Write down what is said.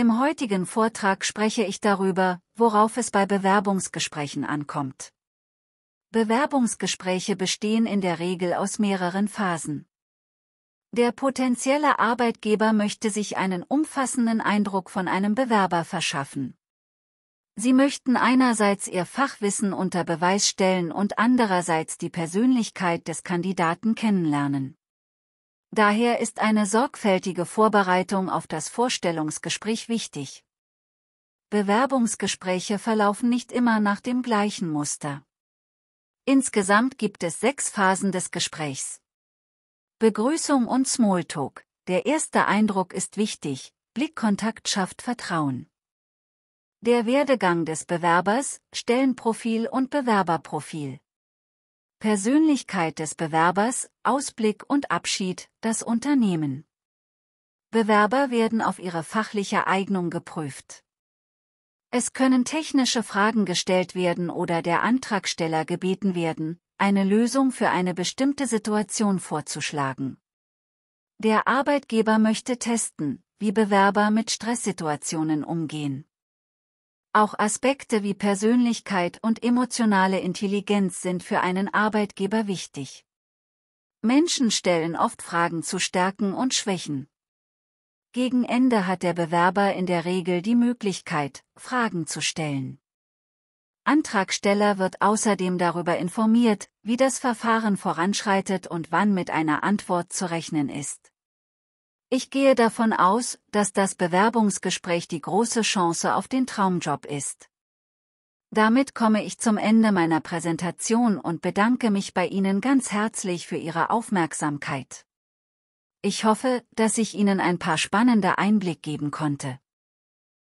Im heutigen Vortrag spreche ich darüber, worauf es bei Bewerbungsgesprächen ankommt. Bewerbungsgespräche bestehen in der Regel aus mehreren Phasen. Der potenzielle Arbeitgeber möchte sich einen umfassenden Eindruck von einem Bewerber verschaffen. Sie möchten einerseits ihr Fachwissen unter Beweis stellen und andererseits die Persönlichkeit des Kandidaten kennenlernen. Daher ist eine sorgfältige Vorbereitung auf das Vorstellungsgespräch wichtig. Bewerbungsgespräche verlaufen nicht immer nach dem gleichen Muster. Insgesamt gibt es sechs Phasen des Gesprächs. Begrüßung und Smalltalk. Der erste Eindruck ist wichtig, Blickkontakt schafft Vertrauen. Der Werdegang des Bewerbers, Stellenprofil und Bewerberprofil. Persönlichkeit des Bewerbers, Ausblick und Abschied, das Unternehmen. Bewerber werden auf ihre fachliche Eignung geprüft. Es können technische Fragen gestellt werden oder der Antragsteller gebeten werden, eine Lösung für eine bestimmte Situation vorzuschlagen. Der Arbeitgeber möchte testen, wie Bewerber mit Stresssituationen umgehen. Auch Aspekte wie Persönlichkeit und emotionale Intelligenz sind für einen Arbeitgeber wichtig. Menschen stellen oft Fragen zu Stärken und Schwächen. Gegen Ende hat der Bewerber in der Regel die Möglichkeit, Fragen zu stellen. Antragsteller wird außerdem darüber informiert, wie das Verfahren voranschreitet und wann mit einer Antwort zu rechnen ist. Ich gehe davon aus, dass das Bewerbungsgespräch die große Chance auf den Traumjob ist. Damit komme ich zum Ende meiner Präsentation und bedanke mich bei Ihnen ganz herzlich für Ihre Aufmerksamkeit. Ich hoffe, dass ich Ihnen ein paar spannende Einblick geben konnte.